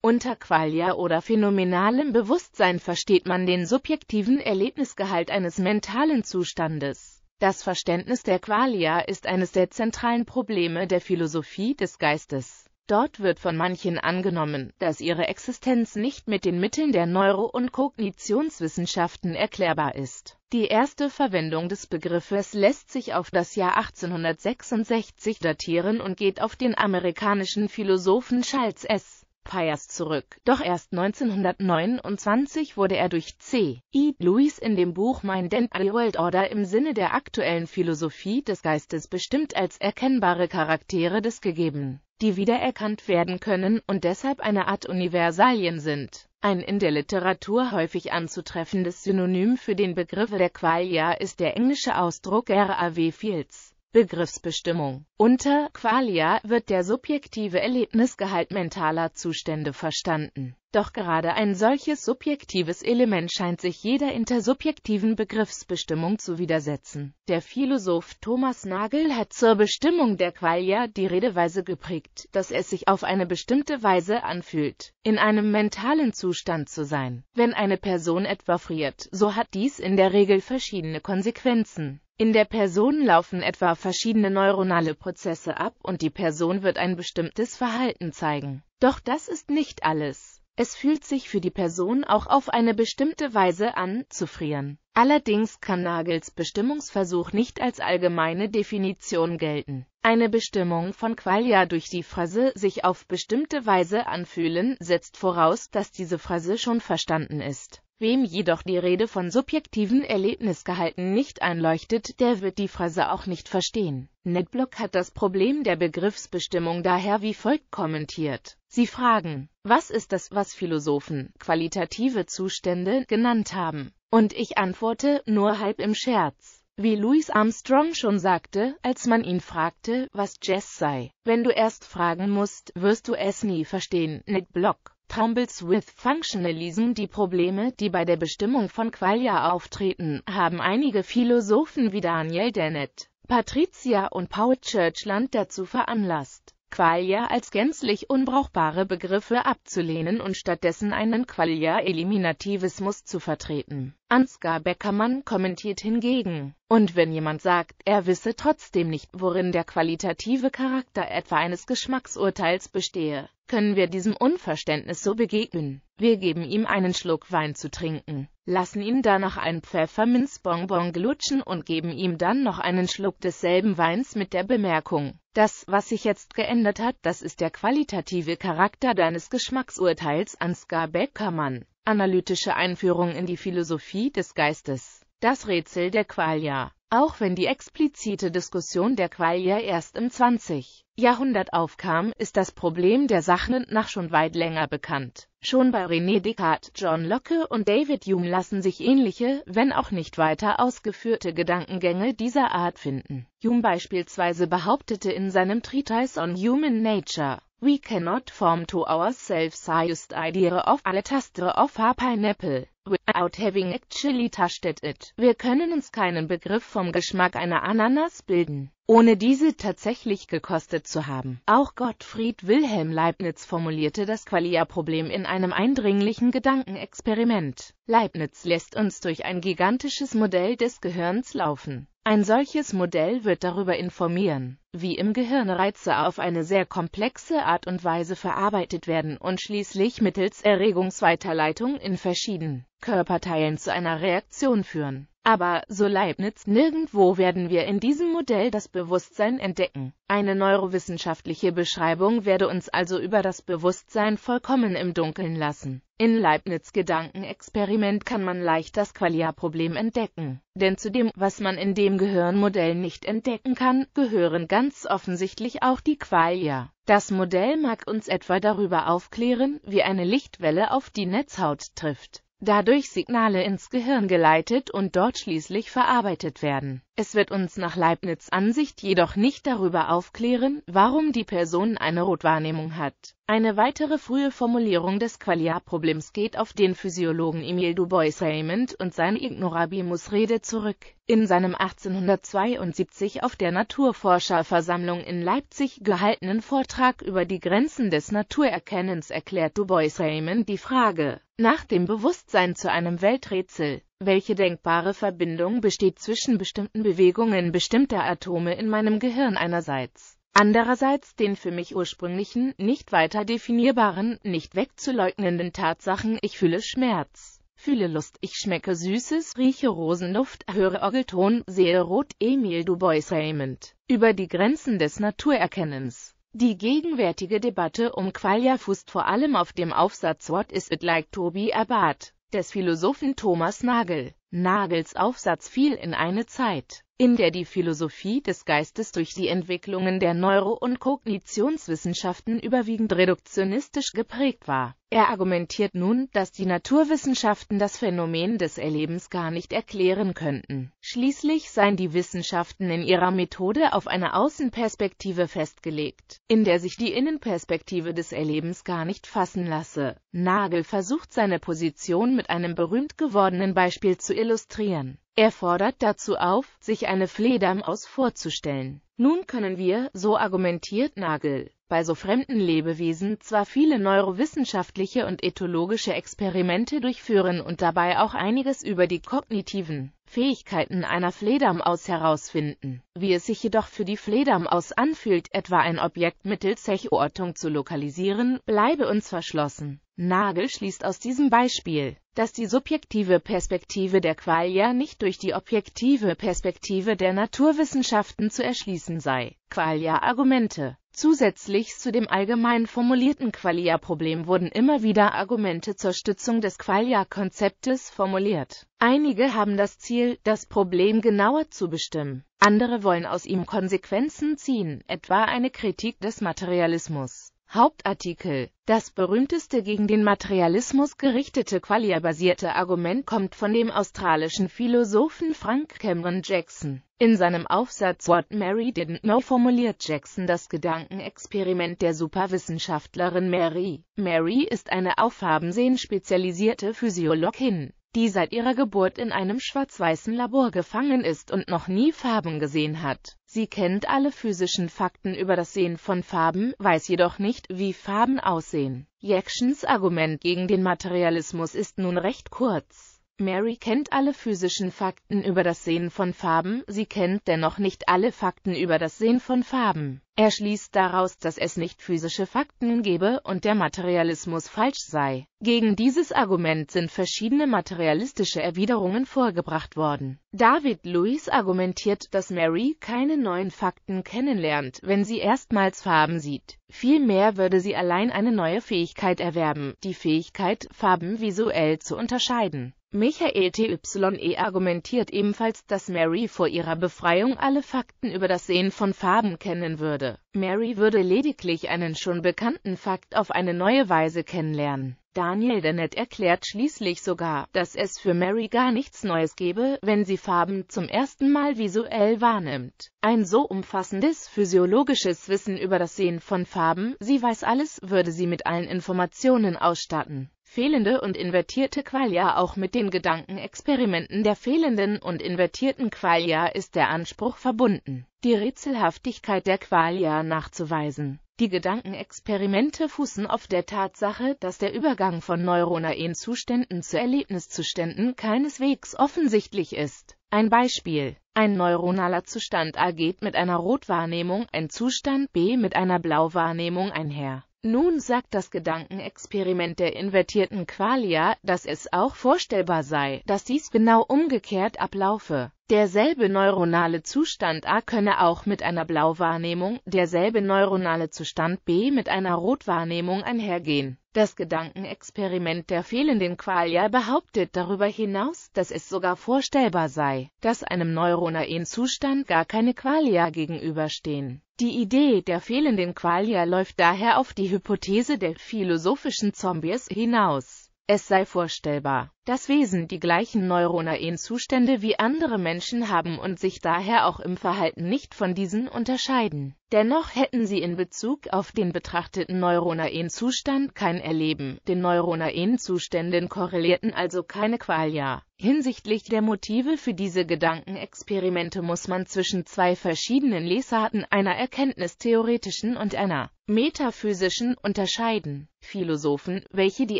Unter Qualia oder phänomenalem Bewusstsein versteht man den subjektiven Erlebnisgehalt eines mentalen Zustandes. Das Verständnis der Qualia ist eines der zentralen Probleme der Philosophie des Geistes. Dort wird von manchen angenommen, dass ihre Existenz nicht mit den Mitteln der Neuro- und Kognitionswissenschaften erklärbar ist. Die erste Verwendung des Begriffes lässt sich auf das Jahr 1866 datieren und geht auf den amerikanischen Philosophen Charles S. Pyers zurück, doch erst 1929 wurde er durch C. E. Lewis in dem Buch Mein and the World Order im Sinne der aktuellen Philosophie des Geistes bestimmt als erkennbare Charaktere des Gegeben, die wiedererkannt werden können und deshalb eine Art Universalien sind. Ein in der Literatur häufig anzutreffendes Synonym für den Begriff der Qualia ist der englische Ausdruck R.A.W. Fields. Begriffsbestimmung. Unter Qualia wird der subjektive Erlebnisgehalt mentaler Zustände verstanden. Doch gerade ein solches subjektives Element scheint sich jeder intersubjektiven Begriffsbestimmung zu widersetzen. Der Philosoph Thomas Nagel hat zur Bestimmung der Qualia die Redeweise geprägt, dass es sich auf eine bestimmte Weise anfühlt, in einem mentalen Zustand zu sein. Wenn eine Person etwa friert, so hat dies in der Regel verschiedene Konsequenzen. In der Person laufen etwa verschiedene neuronale Prozesse ab und die Person wird ein bestimmtes Verhalten zeigen. Doch das ist nicht alles. Es fühlt sich für die Person auch auf eine bestimmte Weise an, zu frieren. Allerdings kann Nagels Bestimmungsversuch nicht als allgemeine Definition gelten. Eine Bestimmung von Qualia durch die Phrase sich auf bestimmte Weise anfühlen setzt voraus, dass diese Phrase schon verstanden ist. Wem jedoch die Rede von subjektiven Erlebnisgehalten nicht einleuchtet, der wird die Phrase auch nicht verstehen. Netblock hat das Problem der Begriffsbestimmung daher wie folgt kommentiert. Sie fragen, was ist das, was Philosophen qualitative Zustände genannt haben? Und ich antworte, nur halb im Scherz. Wie Louis Armstrong schon sagte, als man ihn fragte, was Jazz sei. Wenn du erst fragen musst, wirst du es nie verstehen, Nick Block. Tumbles with Functionalism Die Probleme, die bei der Bestimmung von Qualia auftreten, haben einige Philosophen wie Daniel Dennett, Patricia und Paul Churchland dazu veranlasst, Qualia als gänzlich unbrauchbare Begriffe abzulehnen und stattdessen einen Qualia-Eliminativismus zu vertreten. Ansgar Beckermann kommentiert hingegen, und wenn jemand sagt, er wisse trotzdem nicht, worin der qualitative Charakter etwa eines Geschmacksurteils bestehe, können wir diesem Unverständnis so begegnen. Wir geben ihm einen Schluck Wein zu trinken lassen ihn danach ein Pfefferminzbonbon glutschen und geben ihm dann noch einen Schluck desselben Weins mit der Bemerkung, das, was sich jetzt geändert hat, das ist der qualitative Charakter deines Geschmacksurteils Ansgar Beckermann. Analytische Einführung in die Philosophie des Geistes. Das Rätsel der Qualia. Auch wenn die explizite Diskussion der Qualia erst im 20. Jahrhundert aufkam, ist das Problem der Sachen nach schon weit länger bekannt. Schon bei René Descartes, John Locke und David Hume lassen sich ähnliche, wenn auch nicht weiter ausgeführte Gedankengänge dieser Art finden. Hume beispielsweise behauptete in seinem Treatise on Human Nature, We cannot form to ourselves a highest idea of a taster of a pineapple, without having actually touched it. Wir können uns keinen Begriff vom Geschmack einer Ananas bilden, ohne diese tatsächlich gekostet zu haben. Auch Gottfried Wilhelm Leibniz formulierte das Qualia-Problem in einem eindringlichen Gedankenexperiment. Leibniz lässt uns durch ein gigantisches Modell des Gehirns laufen. Ein solches Modell wird darüber informieren, wie im Gehirn Reize auf eine sehr komplexe Art und Weise verarbeitet werden und schließlich mittels Erregungsweiterleitung in verschiedenen Körperteilen zu einer Reaktion führen. Aber, so Leibniz, nirgendwo werden wir in diesem Modell das Bewusstsein entdecken. Eine neurowissenschaftliche Beschreibung werde uns also über das Bewusstsein vollkommen im Dunkeln lassen. In Leibniz Gedankenexperiment kann man leicht das Qualia-Problem entdecken. Denn zu dem, was man in dem Gehirnmodell nicht entdecken kann, gehören ganz offensichtlich auch die Qualia. Das Modell mag uns etwa darüber aufklären, wie eine Lichtwelle auf die Netzhaut trifft dadurch Signale ins Gehirn geleitet und dort schließlich verarbeitet werden. Es wird uns nach Leibniz Ansicht jedoch nicht darüber aufklären, warum die Person eine Rotwahrnehmung hat. Eine weitere frühe Formulierung des Qualiar-Problems geht auf den Physiologen Emile Dubois-Raymond und seine Ignorabimus-Rede zurück. In seinem 1872 auf der Naturforscherversammlung in Leipzig gehaltenen Vortrag über die Grenzen des Naturerkennens erklärt Dubois-Raymond die Frage nach dem Bewusstsein zu einem Welträtsel. Welche denkbare Verbindung besteht zwischen bestimmten Bewegungen bestimmter Atome in meinem Gehirn einerseits andererseits den für mich ursprünglichen, nicht weiter definierbaren, nicht wegzuleugnenden Tatsachen ich fühle Schmerz, fühle Lust, ich schmecke Süßes, rieche Rosenduft, höre Orgelton, sehe Rot, Emil Du Bois Raymond, über die Grenzen des Naturerkennens. Die gegenwärtige Debatte um Qualia fußt vor allem auf dem Aufsatz What is it like to be Abad des Philosophen Thomas Nagel. Nagels Aufsatz fiel in eine Zeit, in der die Philosophie des Geistes durch die Entwicklungen der Neuro- und Kognitionswissenschaften überwiegend reduktionistisch geprägt war er argumentiert nun, dass die Naturwissenschaften das Phänomen des Erlebens gar nicht erklären könnten. Schließlich seien die Wissenschaften in ihrer Methode auf eine Außenperspektive festgelegt, in der sich die Innenperspektive des Erlebens gar nicht fassen lasse. Nagel versucht seine Position mit einem berühmt gewordenen Beispiel zu illustrieren. Er fordert dazu auf, sich eine Fledermaus vorzustellen. Nun können wir, so argumentiert Nagel, bei so fremden Lebewesen zwar viele neurowissenschaftliche und ethologische Experimente durchführen und dabei auch einiges über die kognitiven Fähigkeiten einer Fledermaus herausfinden. Wie es sich jedoch für die Fledermaus anfühlt, etwa ein Objekt mittels Echoortung zu lokalisieren, bleibe uns verschlossen. Nagel schließt aus diesem Beispiel, dass die subjektive Perspektive der Qualia nicht durch die objektive Perspektive der Naturwissenschaften zu erschließen sei. Qualia-Argumente Zusätzlich zu dem allgemein formulierten Qualia-Problem wurden immer wieder Argumente zur Stützung des Qualia-Konzeptes formuliert. Einige haben das Ziel, das Problem genauer zu bestimmen. Andere wollen aus ihm Konsequenzen ziehen, etwa eine Kritik des Materialismus. Hauptartikel Das berühmteste gegen den Materialismus gerichtete qualia-basierte Argument kommt von dem australischen Philosophen Frank Cameron Jackson. In seinem Aufsatz What Mary Didn't Know formuliert Jackson das Gedankenexperiment der Superwissenschaftlerin Mary. Mary ist eine auf Farben spezialisierte Physiologin die seit ihrer Geburt in einem schwarz-weißen Labor gefangen ist und noch nie Farben gesehen hat. Sie kennt alle physischen Fakten über das Sehen von Farben, weiß jedoch nicht, wie Farben aussehen. Jacksons Argument gegen den Materialismus ist nun recht kurz. Mary kennt alle physischen Fakten über das Sehen von Farben, sie kennt dennoch nicht alle Fakten über das Sehen von Farben. Er schließt daraus, dass es nicht physische Fakten gebe und der Materialismus falsch sei. Gegen dieses Argument sind verschiedene materialistische Erwiderungen vorgebracht worden. David Lewis argumentiert, dass Mary keine neuen Fakten kennenlernt, wenn sie erstmals Farben sieht. Vielmehr würde sie allein eine neue Fähigkeit erwerben, die Fähigkeit, Farben visuell zu unterscheiden. Michael TYE argumentiert ebenfalls, dass Mary vor ihrer Befreiung alle Fakten über das Sehen von Farben kennen würde. Mary würde lediglich einen schon bekannten Fakt auf eine neue Weise kennenlernen. Daniel Dennett erklärt schließlich sogar, dass es für Mary gar nichts Neues gebe, wenn sie Farben zum ersten Mal visuell wahrnimmt. Ein so umfassendes physiologisches Wissen über das Sehen von Farben, sie weiß alles, würde sie mit allen Informationen ausstatten fehlende und invertierte Qualia auch mit den Gedankenexperimenten der fehlenden und invertierten Qualia ist der Anspruch verbunden, die Rätselhaftigkeit der Qualia nachzuweisen. Die Gedankenexperimente fußen auf der Tatsache, dass der Übergang von neuronaen Zuständen zu Erlebniszuständen keineswegs offensichtlich ist. Ein Beispiel. Ein neuronaler Zustand A geht mit einer Rotwahrnehmung, ein Zustand B mit einer Blauwahrnehmung einher. Nun sagt das Gedankenexperiment der invertierten Qualia, dass es auch vorstellbar sei, dass dies genau umgekehrt ablaufe. Derselbe neuronale Zustand A könne auch mit einer Blauwahrnehmung, derselbe neuronale Zustand B mit einer Rotwahrnehmung einhergehen. Das Gedankenexperiment der fehlenden Qualia behauptet darüber hinaus, dass es sogar vorstellbar sei, dass einem neuronaen Zustand gar keine Qualia gegenüberstehen. Die Idee der fehlenden Qualia läuft daher auf die Hypothese der philosophischen Zombies hinaus es sei vorstellbar, dass Wesen die gleichen neuronaen Zustände wie andere Menschen haben und sich daher auch im Verhalten nicht von diesen unterscheiden. Dennoch hätten sie in Bezug auf den betrachteten neuronaen Zustand kein Erleben, den neuronaen Zuständen korrelierten also keine Qualia. Hinsichtlich der Motive für diese Gedankenexperimente muss man zwischen zwei verschiedenen Lesarten einer erkenntnistheoretischen und einer metaphysischen unterscheiden Philosophen, welche die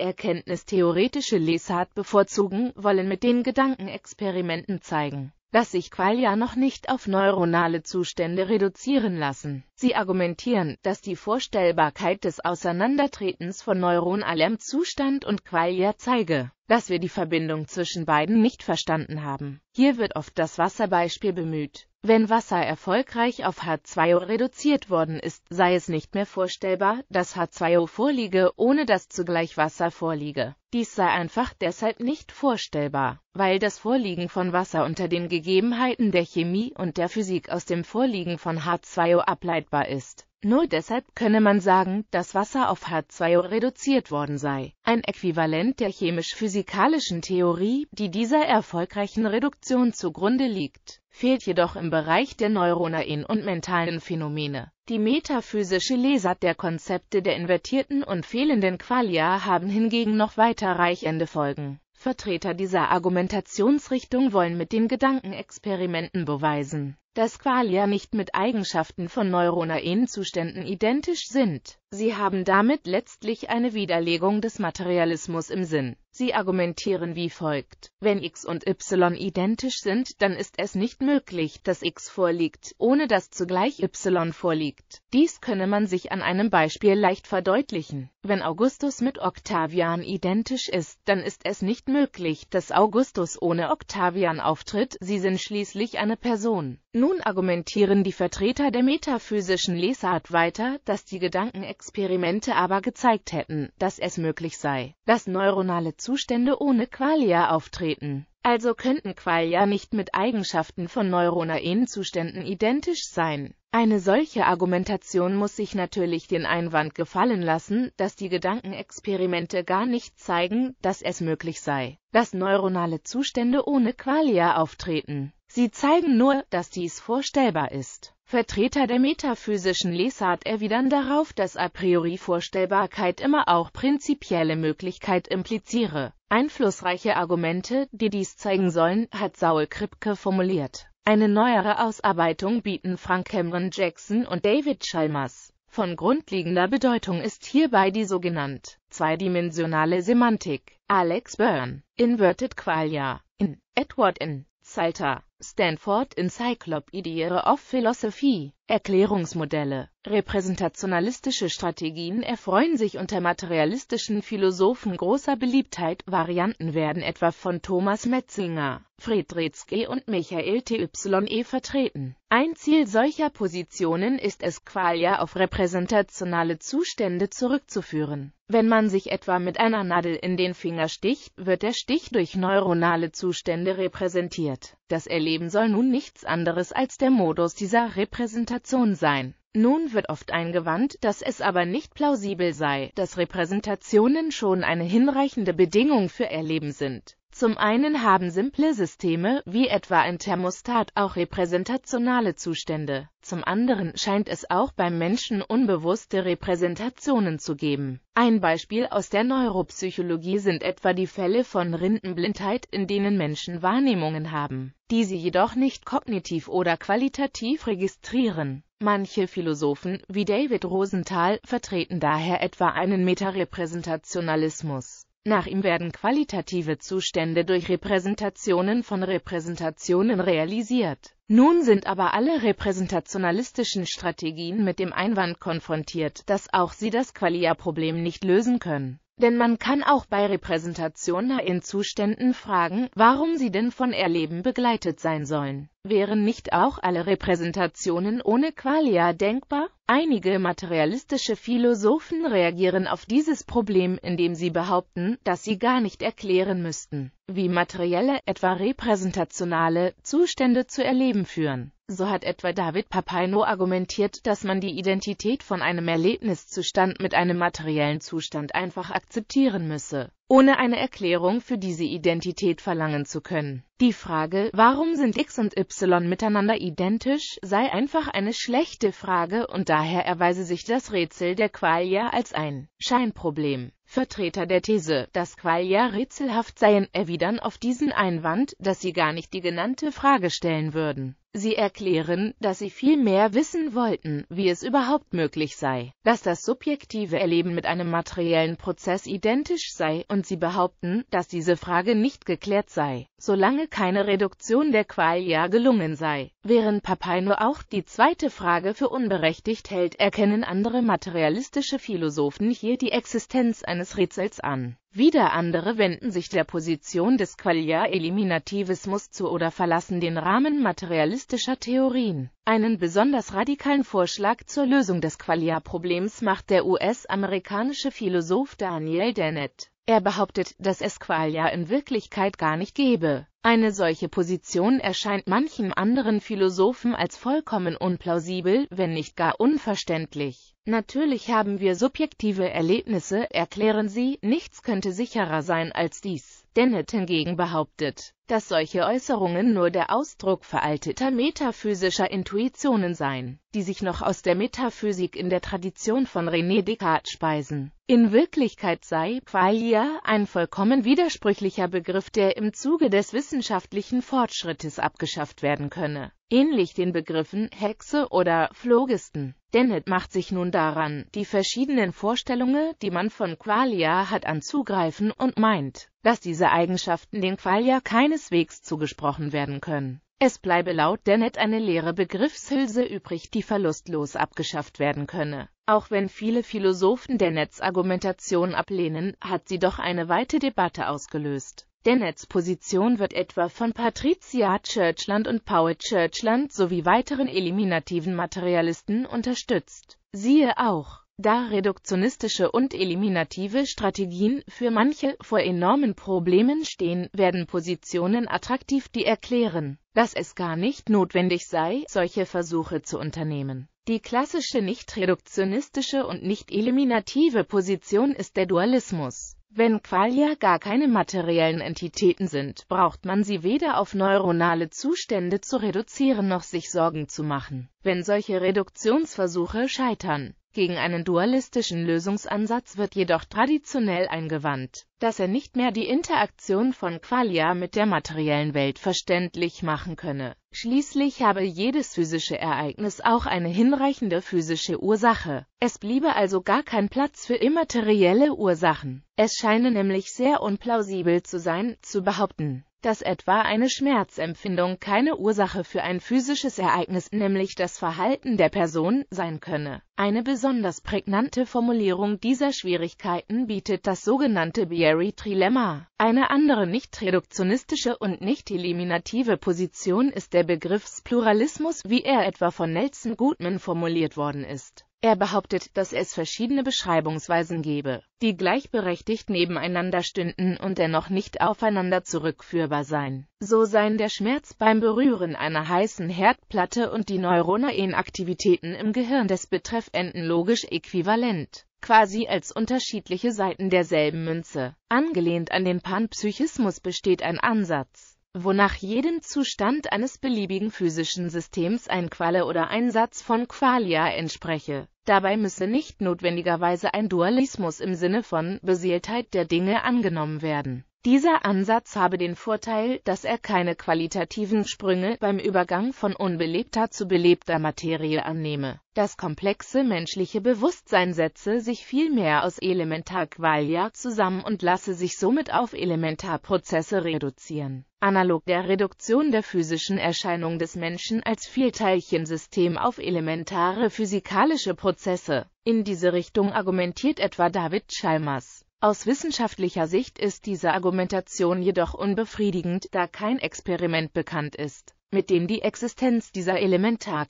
erkenntnistheoretische Lesart bevorzugen, wollen mit den Gedankenexperimenten zeigen, dass sich Qualia noch nicht auf neuronale Zustände reduzieren lassen. Sie argumentieren, dass die Vorstellbarkeit des Auseinandertretens von neuronalem Zustand und Qualia zeige, dass wir die Verbindung zwischen beiden nicht verstanden haben. Hier wird oft das Wasserbeispiel bemüht. Wenn Wasser erfolgreich auf H2O reduziert worden ist, sei es nicht mehr vorstellbar, dass H2O vorliege, ohne dass zugleich Wasser vorliege. Dies sei einfach deshalb nicht vorstellbar, weil das Vorliegen von Wasser unter den Gegebenheiten der Chemie und der Physik aus dem Vorliegen von H2O ableitbar ist. Nur deshalb könne man sagen, dass Wasser auf H2O reduziert worden sei, ein Äquivalent der chemisch-physikalischen Theorie, die dieser erfolgreichen Reduktion zugrunde liegt fehlt jedoch im Bereich der neuronalen und mentalen Phänomene. Die metaphysische Lesart der Konzepte der invertierten und fehlenden Qualia haben hingegen noch weiterreichende Folgen. Vertreter dieser Argumentationsrichtung wollen mit den Gedankenexperimenten beweisen, dass Qualia nicht mit Eigenschaften von neuronalen Zuständen identisch sind. Sie haben damit letztlich eine Widerlegung des Materialismus im Sinn. Sie argumentieren wie folgt. Wenn x und y identisch sind, dann ist es nicht möglich, dass x vorliegt, ohne dass zugleich y vorliegt. Dies könne man sich an einem Beispiel leicht verdeutlichen. Wenn Augustus mit Octavian identisch ist, dann ist es nicht möglich, dass Augustus ohne Octavian auftritt, sie sind schließlich eine Person. Nun argumentieren die Vertreter der metaphysischen Lesart weiter, dass die Gedankenexperimente aber gezeigt hätten, dass es möglich sei, dass neuronale Zustände ohne Qualia auftreten. Also könnten Qualia nicht mit Eigenschaften von neuronaen Zuständen identisch sein. Eine solche Argumentation muss sich natürlich den Einwand gefallen lassen, dass die Gedankenexperimente gar nicht zeigen, dass es möglich sei, dass neuronale Zustände ohne Qualia auftreten. Sie zeigen nur, dass dies vorstellbar ist. Vertreter der metaphysischen Lesart erwidern darauf, dass a priori Vorstellbarkeit immer auch prinzipielle Möglichkeit impliziere. Einflussreiche Argumente, die dies zeigen sollen, hat Saul Kripke formuliert. Eine neuere Ausarbeitung bieten Frank Cameron Jackson und David Chalmers. Von grundlegender Bedeutung ist hierbei die sogenannte zweidimensionale Semantik. Alex Byrne, Inverted Qualia, in Edward N. Salter, Stanford Encyclopedia of Philosophy Erklärungsmodelle. Repräsentationalistische Strategien erfreuen sich unter materialistischen Philosophen großer Beliebtheit. Varianten werden etwa von Thomas Metzinger, Friedrich Retzke und Michael TYE vertreten. Ein Ziel solcher Positionen ist es, Qualia auf repräsentationale Zustände zurückzuführen. Wenn man sich etwa mit einer Nadel in den Finger sticht, wird der Stich durch neuronale Zustände repräsentiert. Das Erleben soll nun nichts anderes als der Modus dieser Repräsentation Repräsentation sein. Nun wird oft eingewandt, dass es aber nicht plausibel sei, dass Repräsentationen schon eine hinreichende Bedingung für Erleben sind. Zum einen haben simple Systeme, wie etwa ein Thermostat, auch repräsentationale Zustände. Zum anderen scheint es auch beim Menschen unbewusste Repräsentationen zu geben. Ein Beispiel aus der Neuropsychologie sind etwa die Fälle von Rindenblindheit, in denen Menschen Wahrnehmungen haben, die sie jedoch nicht kognitiv oder qualitativ registrieren. Manche Philosophen, wie David Rosenthal, vertreten daher etwa einen Metarepräsentationalismus. Nach ihm werden qualitative Zustände durch Repräsentationen von Repräsentationen realisiert. Nun sind aber alle repräsentationalistischen Strategien mit dem Einwand konfrontiert, dass auch sie das Qualia-Problem nicht lösen können. Denn man kann auch bei Repräsentationen in Zuständen fragen, warum sie denn von Erleben begleitet sein sollen. Wären nicht auch alle Repräsentationen ohne Qualia denkbar? Einige materialistische Philosophen reagieren auf dieses Problem, indem sie behaupten, dass sie gar nicht erklären müssten, wie materielle, etwa repräsentationale, Zustände zu erleben führen. So hat etwa David Papaino argumentiert, dass man die Identität von einem Erlebniszustand mit einem materiellen Zustand einfach akzeptieren müsse ohne eine Erklärung für diese Identität verlangen zu können. Die Frage, warum sind X und Y miteinander identisch, sei einfach eine schlechte Frage und daher erweise sich das Rätsel der Qualia als ein Scheinproblem. Vertreter der These, dass Qualia rätselhaft seien, erwidern auf diesen Einwand, dass sie gar nicht die genannte Frage stellen würden. Sie erklären, dass sie viel mehr wissen wollten, wie es überhaupt möglich sei, dass das subjektive Erleben mit einem materiellen Prozess identisch sei, und sie behaupten, dass diese Frage nicht geklärt sei, solange keine Reduktion der Qualia gelungen sei. Während Papaino auch die zweite Frage für unberechtigt hält, erkennen andere materialistische Philosophen hier die Existenz einer eines Rätsels an. Wieder andere wenden sich der Position des Qualia-Eliminativismus zu oder verlassen den Rahmen materialistischer Theorien. Einen besonders radikalen Vorschlag zur Lösung des Qualia-Problems macht der US-amerikanische Philosoph Daniel Dennett. Er behauptet, dass es Qualia in Wirklichkeit gar nicht gebe. Eine solche Position erscheint manchen anderen Philosophen als vollkommen unplausibel, wenn nicht gar unverständlich. Natürlich haben wir subjektive Erlebnisse, erklären sie, nichts könnte sicherer sein als dies. Dennett hingegen behauptet, dass solche Äußerungen nur der Ausdruck veralteter metaphysischer Intuitionen seien, die sich noch aus der Metaphysik in der Tradition von René Descartes speisen. In Wirklichkeit sei Qualia ein vollkommen widersprüchlicher Begriff, der im Zuge des wissenschaftlichen Fortschrittes abgeschafft werden könne, ähnlich den Begriffen Hexe oder Phlogiston. Dennett macht sich nun daran, die verschiedenen Vorstellungen, die man von Qualia hat, anzugreifen und meint, dass diese Eigenschaften den Qualia keinesfalls keineswegs zugesprochen werden können. Es bleibe laut Dennett eine leere Begriffshülse übrig, die verlustlos abgeschafft werden könne. Auch wenn viele Philosophen Dennetts Argumentation ablehnen, hat sie doch eine weite Debatte ausgelöst. Dennetts Position wird etwa von Patricia Churchland und Paul Churchland sowie weiteren eliminativen Materialisten unterstützt. Siehe auch da reduktionistische und eliminative Strategien für manche vor enormen Problemen stehen, werden Positionen attraktiv, die erklären, dass es gar nicht notwendig sei, solche Versuche zu unternehmen. Die klassische nicht-reduktionistische und nicht-eliminative Position ist der Dualismus. Wenn Qualia gar keine materiellen Entitäten sind, braucht man sie weder auf neuronale Zustände zu reduzieren noch sich Sorgen zu machen, wenn solche Reduktionsversuche scheitern. Gegen einen dualistischen Lösungsansatz wird jedoch traditionell eingewandt, dass er nicht mehr die Interaktion von Qualia mit der materiellen Welt verständlich machen könne. Schließlich habe jedes physische Ereignis auch eine hinreichende physische Ursache. Es bliebe also gar kein Platz für immaterielle Ursachen. Es scheine nämlich sehr unplausibel zu sein, zu behaupten, dass etwa eine Schmerzempfindung keine Ursache für ein physisches Ereignis, nämlich das Verhalten der Person, sein könne. Eine besonders prägnante Formulierung dieser Schwierigkeiten bietet das sogenannte Bieri-Trilemma. Eine andere nicht reduktionistische und nicht eliminative Position ist der Begriffspluralismus, wie er etwa von Nelson Goodman formuliert worden ist er behauptet, dass es verschiedene Beschreibungsweisen gebe, die gleichberechtigt nebeneinander stünden und dennoch nicht aufeinander zurückführbar seien. So seien der Schmerz beim Berühren einer heißen Herdplatte und die neuronalen Aktivitäten im Gehirn des Betreffenden logisch äquivalent, quasi als unterschiedliche Seiten derselben Münze. Angelehnt an den Panpsychismus besteht ein Ansatz wonach jedem Zustand eines beliebigen physischen Systems ein Qualle oder ein Satz von Qualia entspreche. Dabei müsse nicht notwendigerweise ein Dualismus im Sinne von Beseeltheit der Dinge angenommen werden dieser Ansatz habe den Vorteil, dass er keine qualitativen Sprünge beim Übergang von unbelebter zu belebter Materie annehme. Das komplexe menschliche Bewusstsein setze sich vielmehr aus Elementarqualia zusammen und lasse sich somit auf Elementarprozesse reduzieren. Analog der Reduktion der physischen Erscheinung des Menschen als Vielteilchensystem auf elementare physikalische Prozesse. In diese Richtung argumentiert etwa David Chalmers. Aus wissenschaftlicher Sicht ist diese Argumentation jedoch unbefriedigend, da kein Experiment bekannt ist mit dem die Existenz dieser elementar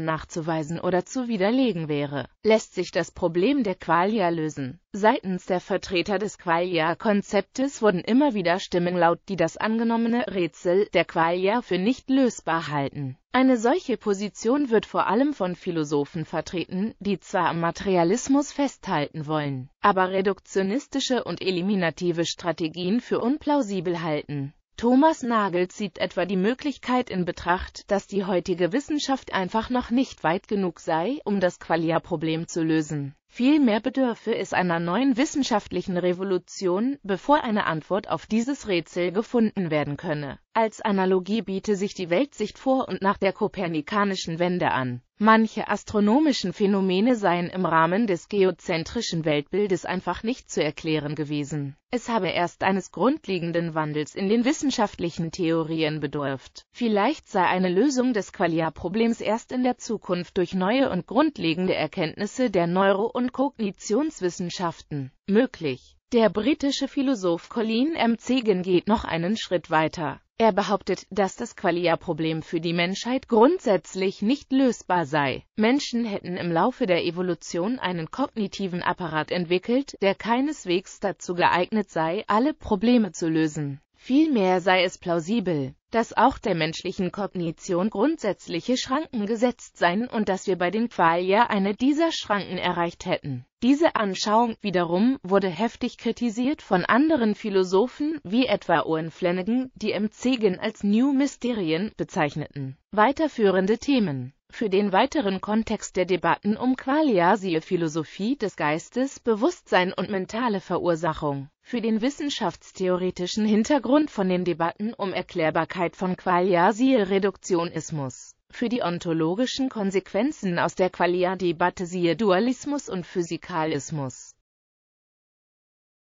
nachzuweisen oder zu widerlegen wäre, lässt sich das Problem der Qualia lösen. Seitens der Vertreter des Qualia-Konzeptes wurden immer wieder Stimmen laut, die das angenommene Rätsel der Qualia für nicht lösbar halten. Eine solche Position wird vor allem von Philosophen vertreten, die zwar am Materialismus festhalten wollen, aber reduktionistische und eliminative Strategien für unplausibel halten. Thomas Nagel zieht etwa die Möglichkeit in Betracht, dass die heutige Wissenschaft einfach noch nicht weit genug sei, um das Qualia-Problem zu lösen. Vielmehr bedürfe es einer neuen wissenschaftlichen Revolution, bevor eine Antwort auf dieses Rätsel gefunden werden könne. Als Analogie biete sich die Weltsicht vor und nach der kopernikanischen Wende an Manche astronomischen Phänomene seien im Rahmen des geozentrischen Weltbildes einfach nicht zu erklären gewesen. Es habe erst eines grundlegenden Wandels in den wissenschaftlichen Theorien bedurft. Vielleicht sei eine Lösung des Qualia-Problems erst in der Zukunft durch neue und grundlegende Erkenntnisse der Neuro- und Kognitionswissenschaften möglich. Der britische Philosoph Colin M. Zegen geht noch einen Schritt weiter er behauptet, dass das Qualia-Problem für die Menschheit grundsätzlich nicht lösbar sei. Menschen hätten im Laufe der Evolution einen kognitiven Apparat entwickelt, der keineswegs dazu geeignet sei, alle Probleme zu lösen. Vielmehr sei es plausibel, dass auch der menschlichen Kognition grundsätzliche Schranken gesetzt seien und dass wir bei den Qualia eine dieser Schranken erreicht hätten. Diese Anschauung wiederum wurde heftig kritisiert von anderen Philosophen, wie etwa Owen Flanagan, die Empzegen als New Mysterien bezeichneten. Weiterführende Themen für den weiteren Kontext der Debatten um Qualia siehe Philosophie des Geistes, Bewusstsein und mentale Verursachung. Für den wissenschaftstheoretischen Hintergrund von den Debatten um Erklärbarkeit von Qualia siehe Reduktionismus. Für die ontologischen Konsequenzen aus der Qualia-Debatte siehe Dualismus und Physikalismus.